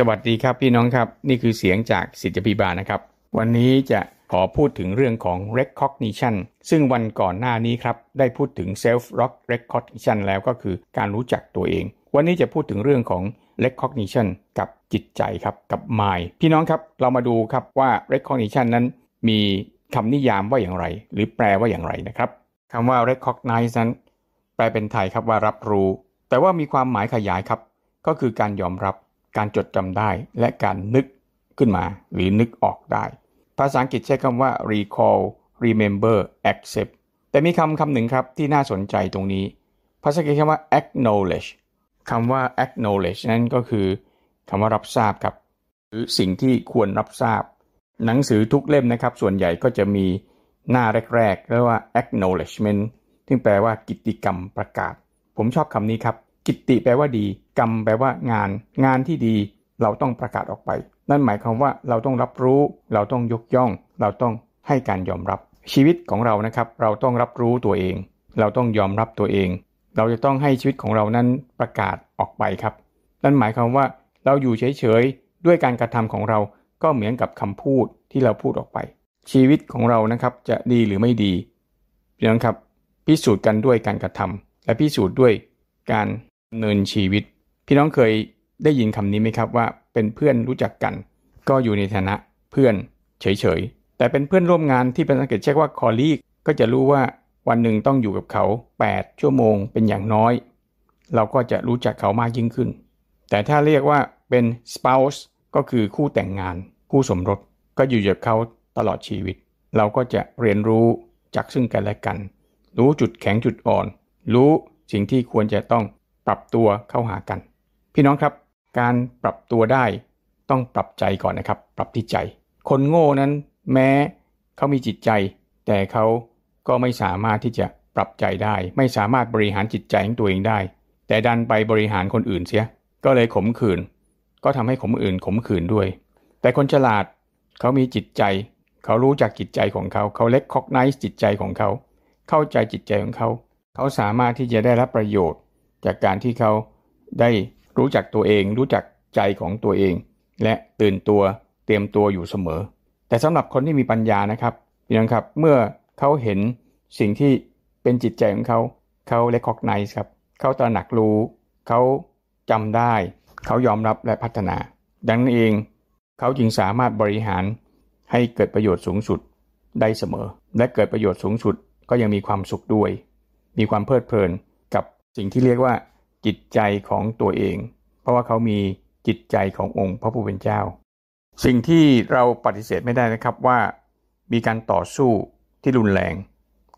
สวัสดีครับพี่น้องครับ นี่คือเสียงจากสิทธิพิบาลนะครับวันนี้จะขอพูดถึงเรื่องของ recognition ซึ่งวันก่อนหน้านี้ครับได้พูดถึง self recognition แล้วก็คือการรู้จักตัวเอง วันนี้จะพูดถึงเรื่องของ recognition กับจิตใจครับกับ mind พี่น้องครับเรามาดูครับว่า recognition นั้น มีคำนิยามว่าอย่างไร หรือแปลว่าอย่างไรนะครับคำว่า recognize นั้นแปลเป็นไทยครับว่ารับรู้ แต่ว่ามีความหมายขยายครับ ก็คือการยอมรับการจดจำได้และการนึกขึ้นมาหรือนึกออกได้ ภาษาอังกฤษใช้คำว่า recall remember accept แต่มีคำคำหนึ่งครับที่น่าสนใจตรงนี้ ภาษาอังกฤษคำว่า acknowledge คำว่า acknowledge นั้นก็คือคำว่ารับทราบครับ หรือสิ่งที่ควรรับทราบ หนังสือทุกเล่มนะครับ ส่วนใหญ่ก็จะมีหน้าแรกๆเรียกว่า acknowledgement ซึ่งแปลว่ากิจกรรมประกาศ ผมชอบคำนี้ครับิตติแปลว่าดี กรรมแปลว่างาน งานที่ดี เราต้องประกาศออกไป นั่นหมายความว่าเราต้องรับรู้ เราต้องยกย่อง เราต้องให้การยอมรับ ชีวิตของเรานะครับ เราต้องรับรู้ตัวเอง เราต้องยอมรับตัวเอง เราจะต้องให้ชีวิตของเรานั้นประกาศออกไปครับ นั่นหมายความว่า เราอยู่เฉย ๆ ด้วยการกระทำของเรา ก็เหมือนกับคำพูดที่เราพูดออกไป ชีวิตของเรานะครับจะดีหรือไม่ดีนะครับ พิสูจน์กันด้วยการกระทำ และพิสูจน์ด้วยการเนินชีวิต พี่น้องเคยได้ยินคำนี้ไหมครับว่าเป็นเพื่อนรู้จักกัน ก็อยู่ในฐานะเพื่อนเฉย ๆ แต่เป็นเพื่อนร่วมงานที่เป็นสังเกตเช็คว่า คอลีกก็จะรู้ว่าวันหนึ่งต้องอยู่กับเขา8ชั่วโมงเป็นอย่างน้อย เราก็จะรู้จักเขามากยิ่งขึ้นแต่ถ้าเรียกว่าเป็น spouse ก็คือคู่แต่งงาน คู่สมรสก็อยู่กับเขาตลอดชีวิต เราก็จะเรียนรู้จากซึ่งกันและกัน รู้จุดแข็งจุดอ่อน รู้สิ่งที่ควรจะต้องปรับตัวเข้าหากัน พี่น้องครับการปรับตัวได้ต้องปรับใจก่อนนะครับ ปรับที่ใจ คนโง่นั้นแม้เขามีจิตใจ แต่เขาก็ไม่สามารถที่จะปรับใจได้ ไม่สามารถบริหารจิตใจของตัวเองได้ แต่ดันไปบริหารคนอื่นเสียก็เลยขมขื่นก็ทำให้ขมอื่นขมขื่นด้วย แต่คนฉลาดเขามีจิตใจ เขารู้จักจิตใจของเขาเขาเล็กคอกไนซ์จิตใจของเขา เข้าใจจิตใจของเขา เขาสามารถที่จะได้รับประโยชน์จากการที่เขาได้รู้จักตัวเอง รู้จักใจของตัวเอง และตื่นตัวเตรียมตัวอยู่เสมอ แต่สำหรับคนที่มีปัญญานะครับพี่น้องครับ เมื่อเขาเห็นสิ่งที่เป็นจิตใจของเขาเขาเล็คอกไนส์ครับเขาตระหนักรู้เขาจำได้เขายอมรับและพัฒนา ดังนั้นเอง เขาจึงสามารถบริหารให้เกิดประโยชน์สูงสุดได้เสมอ และเกิดประโยชน์สูงสุดก็ยังมีความสุขด้วย มีความเพลิดเพลินสิ่งที่เรียกว่าจิตใจของตัวเอง เพราะว่าเขามีจิตใจขององค์พระผู้เป็นเจ้า สิ่งที่เราปฏิเสธไม่ได้นะครับว่ามีการต่อสู้ที่รุนแรง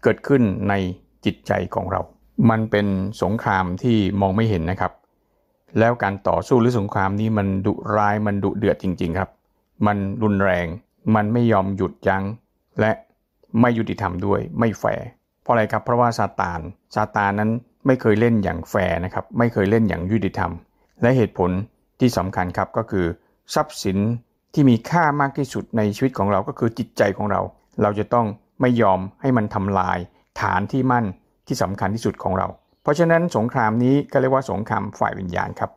เกิดขึ้นในจิตใจของเรา มันเป็นสงครามที่มองไม่เห็นนะครับ แล้วการต่อสู้หรือสงครามนี้มันดุร้ายมันดุเดือดจริงๆครับ มันรุนแรง มันไม่ยอมหยุดยัง้ง และไม่ยุติธรรมด้วยไม่แฝงเพราะอะไรครับเพราะว่าซาตานซาตานนั้นไม่เคยเล่นอย่างแฟร์นะครับ ไม่เคยเล่นอย่างยุติธรรม และเหตุผลที่สำคัญครับก็คือทรัพย์สินที่มีค่ามากที่สุดในชีวิตของเราก็คือจิตใจของเรา เราจะต้องไม่ยอมให้มันทำลายฐานที่มั่นที่สำคัญที่สุดของเรา เพราะฉะนั้นสงครามนี้ก็เรียกว่าสงครามฝ่ายวิญญาณครับ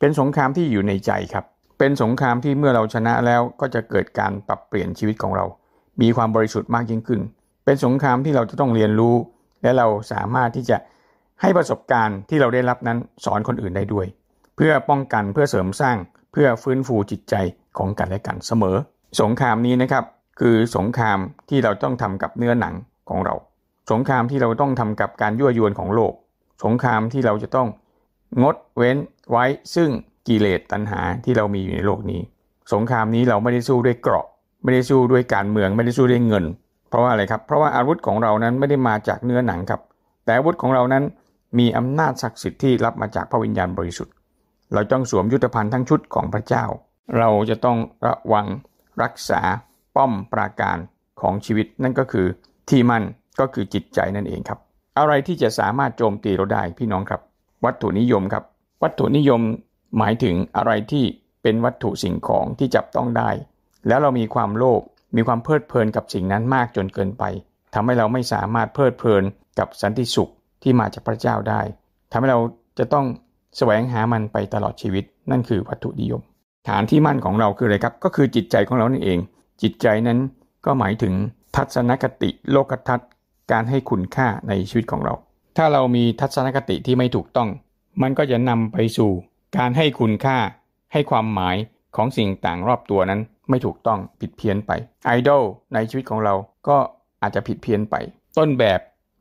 เป็นสงครามที่อยู่ในใจครับ เป็นสงครามที่เมื่อเราชนะแล้วก็จะเกิดการปรับเปลี่ยนชีวิตของเรา มีความบริสุทธิ์มากยิ่งขึ้น เป็นสงครามที่เราจะต้องเรียนรู้ และเราสามารถที่จะให้ประสบการณ์ที่เราได้รับนั้นสอนคนอื่นได้ด้วย เพื่อป้องกันเพื่อเสริมสร้างเพื่อฟื้นฟูจิตใจของกันและกันเสมอ สงครามนี้นะครับ คือสงครามที่เราต้องทำกับเนื้อหนังของเรา สงครามที่เราต้องทำกับการยั่วยวนของโลก สงครามที่เราจะต้องงด เว้นไว้ซึ่งกิเลสตัณหาที่เรามีอยู่ในโลกนี้ สงครามนี้เราไม่ได้สู้ด้วยเกราะไม่ได้สู้ด้วยการเมืองไม่ได้สู้ด้วยเงิน เพราะว่าอะไรครับ เพราะว่าอาวุธของเรานั้นไม่ได้มาจากเนื้อหนังครับ แต่อาวุธของเรานั้นมีอำนาจศักดิ์สิทธิ์ที่รับมาจากพระวิญญาณบริสุทธิ์ เราต้องสวมยุทธภัณฑ์ทั้งชุดของพระเจ้า เราจะต้องระวังรักษาป้อมปราการของชีวิตนั่นก็คือที่มั่นก็คือจิตใจนั่นเองครับ อะไรที่จะสามารถโจมตีเราได้พี่น้องครับ วัตถุนิยมครับ วัตถุนิยมหมายถึงอะไรที่เป็นวัตถุสิ่งของที่จับต้องได้ แล้วเรามีความโลภมีความเพลิดเพลินกับสิ่งนั้นมากจนเกินไป ทำให้เราไม่สามารถเพลิดเพลิน กับสันติสุขที่มาจากพระเจ้าได้ ทำให้เราจะต้องแสวงหามันไปตลอดชีวิต นั่นคือวัตถุนิยม ฐานที่มั่นของเราคืออะไรครับ ก็คือจิตใจของเรานั่นเอง จิตใจนั้นก็หมายถึงทัศนคติโลกทัศน์ การให้คุณค่าในชีวิตของเรา ถ้าเรามีทัศนคติที่ไม่ถูกต้อง มันก็จะนำไปสู่ การให้คุณค่าให้ความหมายของสิ่งต่างรอบตัวนั้นไม่ถูกต้อง ผิดเพี้ยนไป ไอดอลในชีวิตของเรา ก็อาจจะผิดเพี้ยนไป ต้นแบบ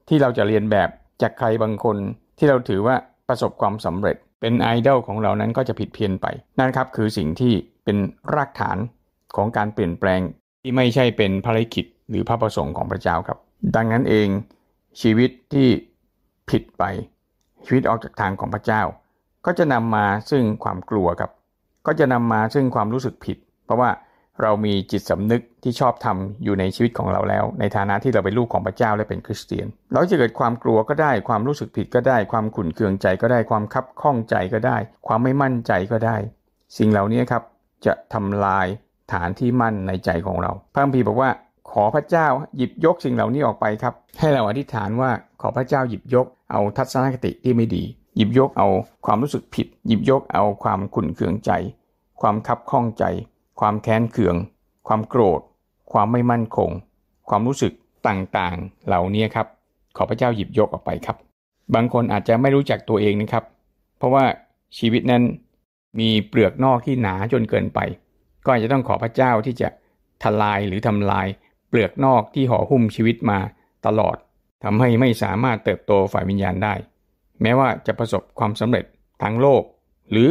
ที่เราจะเรียนแบบจากใครบางคนที่เราถือว่าประสบความสำเร็จเป็นไอดอลของเรานั้นก็จะผิดเพี้ยนไป นั่นครับคือสิ่งที่เป็นรากฐานของการเปลี่ยนแปลง ที่ไม่ใช่เป็นภารกิจหรือพระประสงค์ของพระเจ้าครับ ดังนั้นเองชีวิตที่ผิดไป ชีวิตออกจากทางของพระเจ้าก็จะนำมาซึ่งความกลัวครับ ก็จะนำมาซึ่งความรู้สึกผิด เพราะว่าเรามีจิตสำนึกที่ชอบทำอยู่ในชีวิตของเราแล้วในฐานะที่เราเป็นลูกของพระเจ้าและเป็นคริสเตียนเราจะเกิดความกลัวก็ได้ ความรู้สึกผิดก็ได้ ความขุ่นเคืองใจก็ได้ ความคับข้องใจก็ได้ ความไม่มั่นใจก็ได้ สิ่งเหล่านี้ครับจะทำลายฐานที่มั่นในใจของเราพระคัมภีร์บอกว่า ขอพระเจ้าหยิบยกสิ่งเหล่านี้ออกไปครับให้เราอธิษฐานว่าขอพระเจ้าหยิบยกเอาทัศนคติที่ไม่ดี หยิบยกเอาความรู้สึกผิด หยิบยกเอาความขุ่นเคืองใจ ความคับข้องใจความแค้นเคือง ความโกรธ ความไม่มั่นคง ความรู้สึกต่างๆ เหล่านี้ครับ ขอพระเจ้าหยิบยกออกไปครับ บางคนอาจจะไม่รู้จักตัวเองนะครับ เพราะว่าชีวิตนั้นมีเปลือกนอกที่หนาจนเกินไป ก็อาจจะต้องขอพระเจ้าที่จะทลายหรือทำลาย เปลือกนอกที่ห่อหุ้มชีวิตมาตลอด ทำให้ไม่สามารถเติบโตฝ่ายวิญญาณได้ แม้ว่าจะประสบความสำเร็จทางโลก หรือ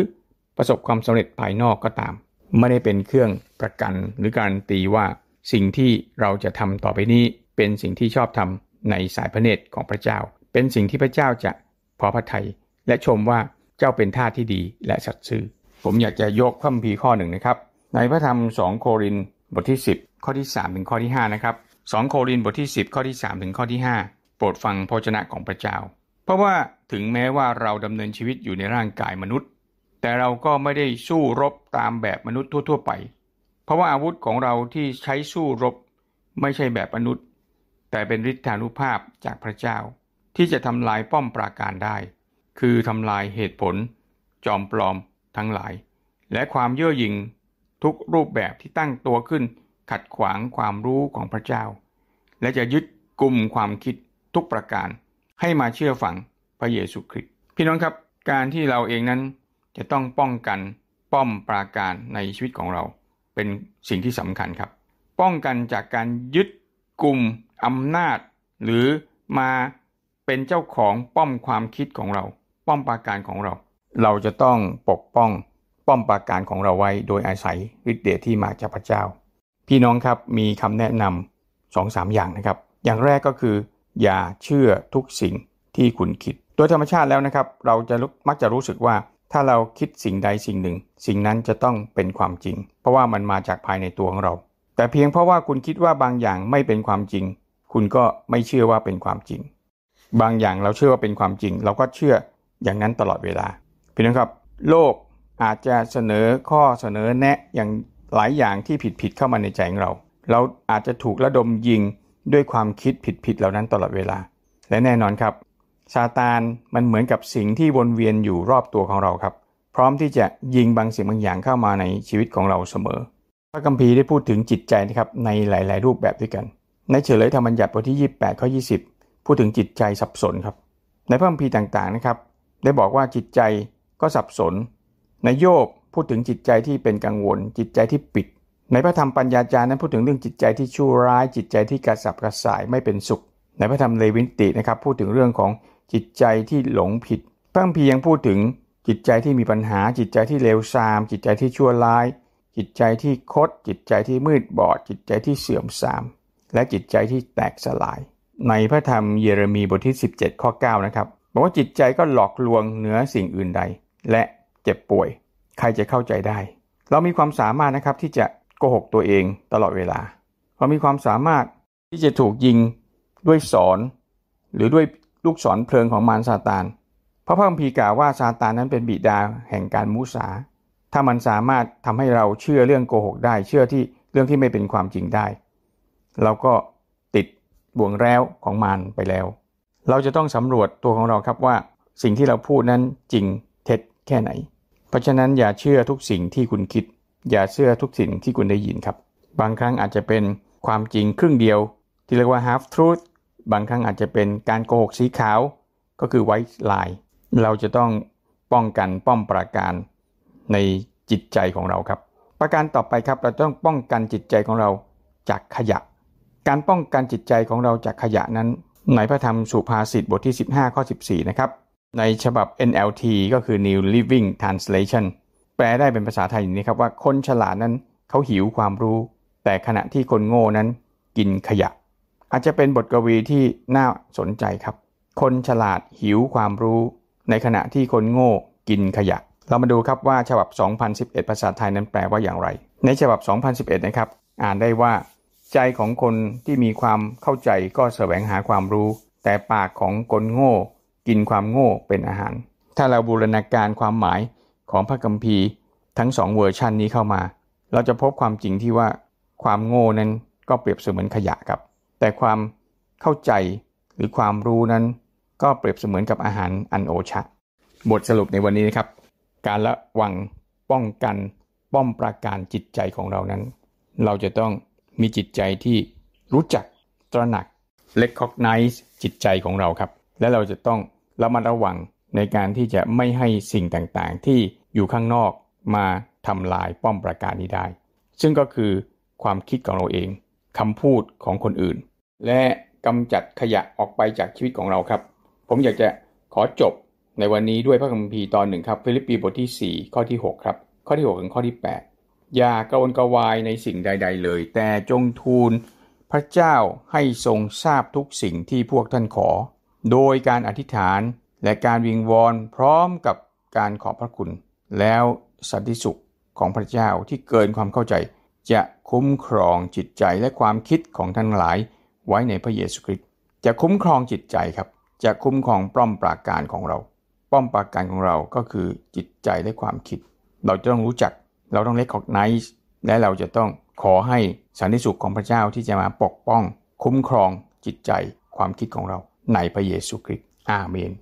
ประสบความสำเร็จภายนอกก็ตามไม่ได้เป็นเครื่องประกันหรือการตีว่า สิ่งที่เราจะทำต่อไปนี้เป็นสิ่งที่ชอบทำในสายพระเนตรของพระเจ้า เป็นสิ่งที่พระเจ้าจะพอพระทัยและชมว่าเจ้าเป็นท่าที่ดีและสัตย์ซื่อผมอยากจะยกข้อมพีข้อหนึ่งนะครับ ในพระธรรม2โครินบทที่ 10 ข้อที่ 3 ถึงข้อที่5นะครับ2โครินบทที่ 10 ข้อที่ 3 ถึงข้อที่ 5 โปรดฟังพระชนะของพระเจ้า เพราะว่าถึงแม้ว่าเราดำเนินชีวิตอยู่ในร่างกายมนุษย์แต่เราก็ไม่ได้สู้รบตามแบบมนุษย์ทั่วๆ ไป เพราะว่าอาวุธของเราที่ใช้สู้รบ ไม่ใช่แบบมนุษย์ แต่เป็นฤทธานุภาพจากพระเจ้า ที่จะทำลายป้อมปราการได้ คือทำลายเหตุผล จอมปลอมทั้งหลาย และความเย่อหยิ่งทุกรูปแบบที่ตั้งตัวขึ้น ขัดขวางความรู้ของพระเจ้า และจะยึดกลุ่มความคิดทุกประการ ให้มาเชื่อฝังพระเยซูคริสต์ พี่น้องครับ การที่เราเองนั้นจะต้องป้องกันป้อมปราการในชีวิตของเรา เป็นสิ่งที่สำคัญครับ ป้องกันจากการยึดกลุ่มอำนาจ หรือมาเป็นเจ้าของป้อมความคิดของเรา ป้อมปราการของเรา เราจะต้องปกป้องป้อมปราการของเราไว้ โดยอาศัยฤทธิ์เดชที่มาจากพระเจ้า พี่น้องครับมีคำแนะนำสองสามอย่างนะครับ อย่างแรกก็คือ อย่าเชื่อทุกสิ่งที่คุณคิด โดยธรรมชาติแล้วนะครับ เราจะมักจะรู้สึกว่าถ้าเราคิดสิ่งใดสิ่งหนึ่ง สิ่งนั้นจะต้องเป็นความจริง เพราะว่ามันมาจากภายในตัวของเรา แต่เพียงเพราะว่าคุณคิดว่าบางอย่างไม่เป็นความจริง คุณก็ไม่เชื่อว่าเป็นความจริง บางอย่างเราเชื่อว่าเป็นความจริง เราก็เชื่ออย่างนั้นตลอดเวลาพี่น้องครับ โลกอาจจะเสนอข้อเสนอแนะอย่างหลายอย่างที่ผิดๆเข้ามาในใจของเรา เราอาจจะถูกระดมยิงด้วยความคิดผิดๆเหล่านั้นตลอดเวลา และแน่นอนครับซาตานมันเหมือนกับสิ่งที่วนเวียนอยู่รอบตัวของเราครับ พร้อมที่จะยิงบางสิ่งบางอย่างเข้ามาในชีวิตของเราเสมอ พระคัมภีร์ได้พูดถึงจิตใจนะครับในหลาย ๆ รูปแบบด้วยกัน ในเฉลยธรรมบัญญัติบทที่28ข้อ20 พูดถึงจิตใจสับสนครับ ในพระคัมภีร์ต่าง ๆ นะครับได้บอกว่าจิตใจก็สับสน ในโยบพูดถึงจิตใจที่เป็นกังวล จิตใจที่ปิด ในพระธรรมปัญญาจารย์นั้นพูดถึงเรื่องจิตใจที่ชั่วร้ายจิตใจที่กระสับกระส่ายไม่เป็นสุข ในพระธรรมเลวินตินะครับพูดถึงเรื่องของจิตใจที่หลงผิดพระคัมภีร์ยังพูดถึงจิตใจที่มีปัญหาจิตใจที่เลวทราม จิตใจที่ชั่วร้าย จิตใจที่คดจิตใจที่มืดบอดจิตใจที่เสื่อมทราม และจิตใจที่แตกสลาย ในพระธรรมเยเรมีบทที่ 17 ข้อ9นะครับบอกว่าจิตใจก็หลอกลวงเหนือสิ่งอื่นใด และเจ็บป่วย ใครจะเข้าใจได้ เรามีความสามารถนะครับที่จะโกหกตัวเองตลอดเวลาเรามีความสามารถที่จะถูกยิงด้วยสอนหรือด้วยลูกศรเพลิงของมารซาตานพระพคัมภีร์กล่าวว่าซาตานนั้นเป็นบิดาแห่งการมุสาถ้ามันสามารถทำให้เราเชื่อเรื่องโกหกได้ เชื่อที่เรื่องที่ไม่เป็นความจริงได้ เราก็ติดบ่วงแล้วของมารไปแล้ว เราจะต้องสำรวจตัวของเราครับว่า สิ่งที่เราพูดนั้นจริงเท็จแค่ไหน เพราะฉะนั้นอย่าเชื่อทุกสิ่งที่คุณคิด อย่าเชื่อทุกสิ่งที่คุณได้ยินครับ บางครั้งอาจจะเป็นความจริงครึ่งเดียวที่เรียกว่า half truth บางครั้งอาจจะเป็นการโกหกสีขาวก็คือไวท์ไลน์เราจะต้องป้องกันป้อมปราการในจิตใจของเราครับ ประการต่อไปครับเราต้องป้องกันจิตใจของเราจากขยะ การป้องกันจิตใจของเราจากขยะนั้น ในพระธรรมสุภาษิตบทที่ 15ข้อ14 นะครับ ในฉบับ NLT ก็คือ New Living Translation แปลได้เป็นภาษาไทยอย่างนี้ครับว่าคนฉลาดนั้นเขาหิวความรู้ แต่ขณะที่คนโง่นั้นกินขยะอาจจะเป็นบทกวีที่น่าสนใจครับ คนฉลาดหิวความรู้ ในขณะที่คนโง่กินขยะ เรามาดูครับว่าฉบับ 2011 ภาษาไทยนั้นแปลว่าอย่างไร ในฉบับ2011 นะครับ อ่านได้ว่าใจของคนที่มีความเข้าใจก็แสวงหาความรู้ แต่ปากของคนโง่ กินความโง่เป็นอาหาร ถ้าเราบูรณาการความหมายของพระคัมภีร์ทั้งสองเวอร์ชันนี้เข้ามาเราจะพบความจริงที่ว่าความโง่นั้นก็เปรียบเสมือนขยะครับแต่ความเข้าใจหรือความรู้นั้นก็เปรียบเสมือนกับอาหารอันโอชะ บทสรุปในวันนี้นะครับ การระวังป้องกันป้อมปราการจิตใจของเรานั้น เราจะต้องมีจิตใจที่รู้จักตระหนัก recognize จิตใจของเราครับ และเราจะต้องระมัดระวังในการที่จะไม่ให้สิ่งต่างๆ ที่อยู่ข้างนอกมาทำลายป้อมปราการนี้ได้ ซึ่งก็คือความคิดของเราเองคำพูดของคนอื่นและกำจัดขยะออกไปจากชีวิตของเราครับ ผมอยากจะขอจบในวันนี้ด้วยพระคัมภีร์ตอนหนึ่งครับ ฟิลิปปีบทที่ 4 ข้อที่ 6 ครับ ข้อที่6ถึงข้อที่ 8 อย่ากระวนกระวายในสิ่งใด ๆ เลย แต่จงทูล พระเจ้าให้ทรงทราบทุกสิ่งที่พวกท่านขอ โดยการอธิษฐานและการวิงวอนพร้อมกับการขอบพระคุณ แล้วสันติสุขของพระเจ้าที่เกินความเข้าใจ จะคุ้มครองจิตใจและความคิดของท่านหลายไว้ในพระเยซูคริสต์จะคุ้มครองจิตใจครับ จะคุ้มครองป้อมปราการของเรา ป้อมปราการของเราก็คือจิตใจและความคิด เราจะต้องรู้จักเราต้องเล็กของไนซ์และเราจะต้องขอให้สันติสุขของพระเจ้าที่จะมาปกป้อง คุ้มครองจิตใจความคิดของเราในพระเยซูคริสต์อาเมน